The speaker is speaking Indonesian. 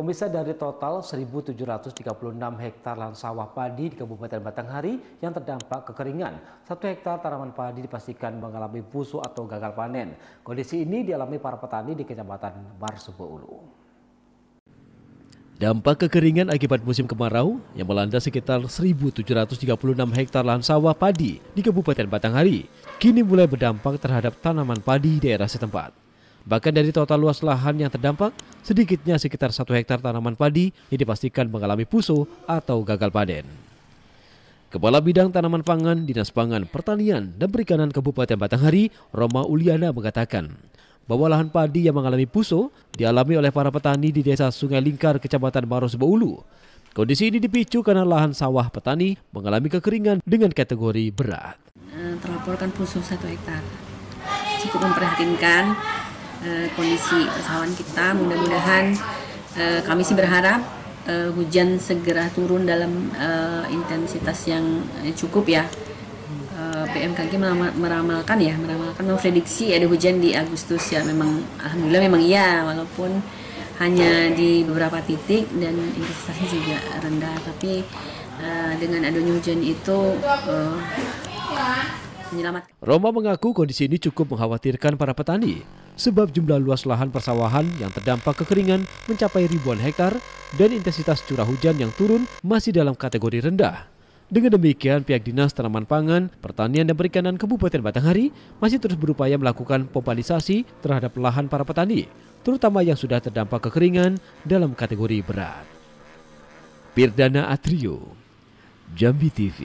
Pemirsa dari total 1.736 hektar lahan sawah padi di Kabupaten Batanghari yang terdampak kekeringan, satu hektar tanaman padi dipastikan mengalami busuk atau gagal panen. Kondisi ini dialami para petani di Kecamatan Barsubo Ulu. Dampak kekeringan akibat musim kemarau yang melanda sekitar 1.736 hektar lahan sawah padi di Kabupaten Batanghari kini mulai berdampak terhadap tanaman padi di daerah setempat. Bahkan dari total luas lahan yang terdampak, sedikitnya sekitar satu hektar tanaman padi yang dipastikan mengalami puso atau gagal panen. Kepala Bidang Tanaman Pangan, Dinas Pangan, Pertanian, dan Perikanan Kabupaten Batanghari, Roma Uliana mengatakan, bahwa lahan padi yang mengalami puso dialami oleh para petani di desa Sungai Lingkar, Kecamatan Maros Baulu. Kondisi ini dipicu karena lahan sawah petani mengalami kekeringan dengan kategori berat. Eh, terlaporkan puso satu hektar. Cukup memprihatinkan Eh, kondisi pesawat kita. Mudah-mudahan uh, kami sih berharap uh, hujan segera turun dalam uh, intensitas yang cukup ya. Uh, BMKG meramalkan ya, meramalkan memprediksi ada hujan di Agustus ya. Memang alhamdulillah memang iya walaupun hanya di beberapa titik dan intensitasnya juga rendah tapi uh, dengan adanya hujan itu uh, menyelamatkan. Roma mengaku kondisi ini cukup mengkhawatirkan para petani sebab jumlah luas lahan persawahan yang terdampak kekeringan mencapai ribuan hektar dan intensitas curah hujan yang turun masih dalam kategori rendah. Dengan demikian, pihak Dinas Tanaman Pangan, Pertanian dan Perikanan Kabupaten Batanghari masih terus berupaya melakukan pompalisasi terhadap lahan para petani, terutama yang sudah terdampak kekeringan dalam kategori berat. Pirdana Atrio, Jambi TV